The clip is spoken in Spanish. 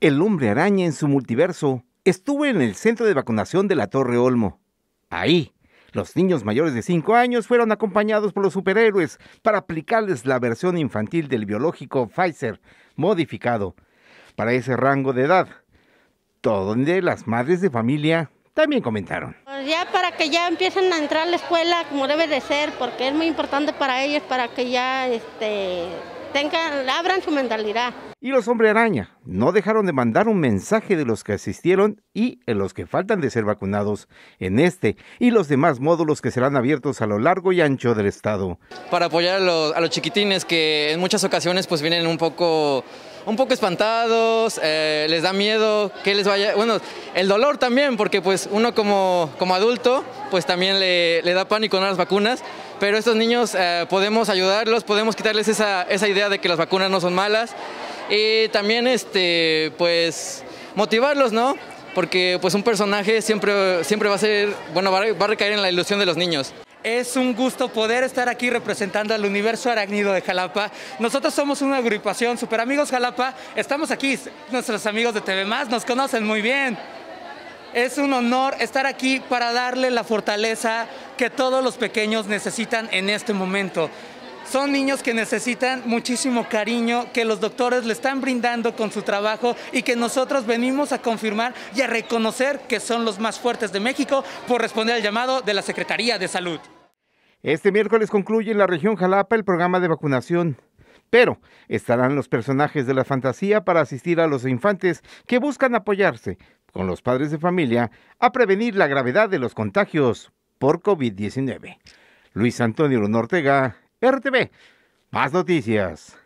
El hombre araña en su multiverso estuvo en el centro de vacunación de la Torre Olmo. Ahí, los niños mayores de 5 años fueron acompañados por los superhéroes para aplicarles la versión infantil del biológico Pfizer modificado para ese rango de edad, Todo donde las madres de familia también comentaron. Pues ya para que ya empiecen a entrar a la escuela como debe de ser, porque es muy importante para ellos, para que ya este, tengan, abran su mentalidad y los Hombre Araña no dejaron de mandar un mensaje de los que asistieron y en los que faltan de ser vacunados en este y los demás módulos que serán abiertos a lo largo y ancho del estado. Para apoyar a los, chiquitines que en muchas ocasiones pues vienen un poco un poco espantados, eh, les da miedo que les vaya, bueno, el dolor también, porque pues uno como, como adulto, pues también le, da pánico a las vacunas, pero estos niños eh, podemos ayudarlos, podemos quitarles esa, esa idea de que las vacunas no son malas, y también, este, pues, motivarlos, ¿no? Porque pues un personaje siempre, siempre va a ser, bueno, va a recaer en la ilusión de los niños. Es un gusto poder estar aquí representando al universo arácnido de Jalapa. Nosotros somos una agrupación, Super Amigos Jalapa. Estamos aquí, nuestros amigos de TV Más nos conocen muy bien. Es un honor estar aquí para darle la fortaleza que todos los pequeños necesitan en este momento. Son niños que necesitan muchísimo cariño, que los doctores le están brindando con su trabajo y que nosotros venimos a confirmar y a reconocer que son los más fuertes de México por responder al llamado de la Secretaría de Salud. Este miércoles concluye en la región Jalapa el programa de vacunación. Pero estarán los personajes de la fantasía para asistir a los infantes que buscan apoyarse con los padres de familia a prevenir la gravedad de los contagios por COVID-19. Luis Antonio Ortega, RTV. Más noticias.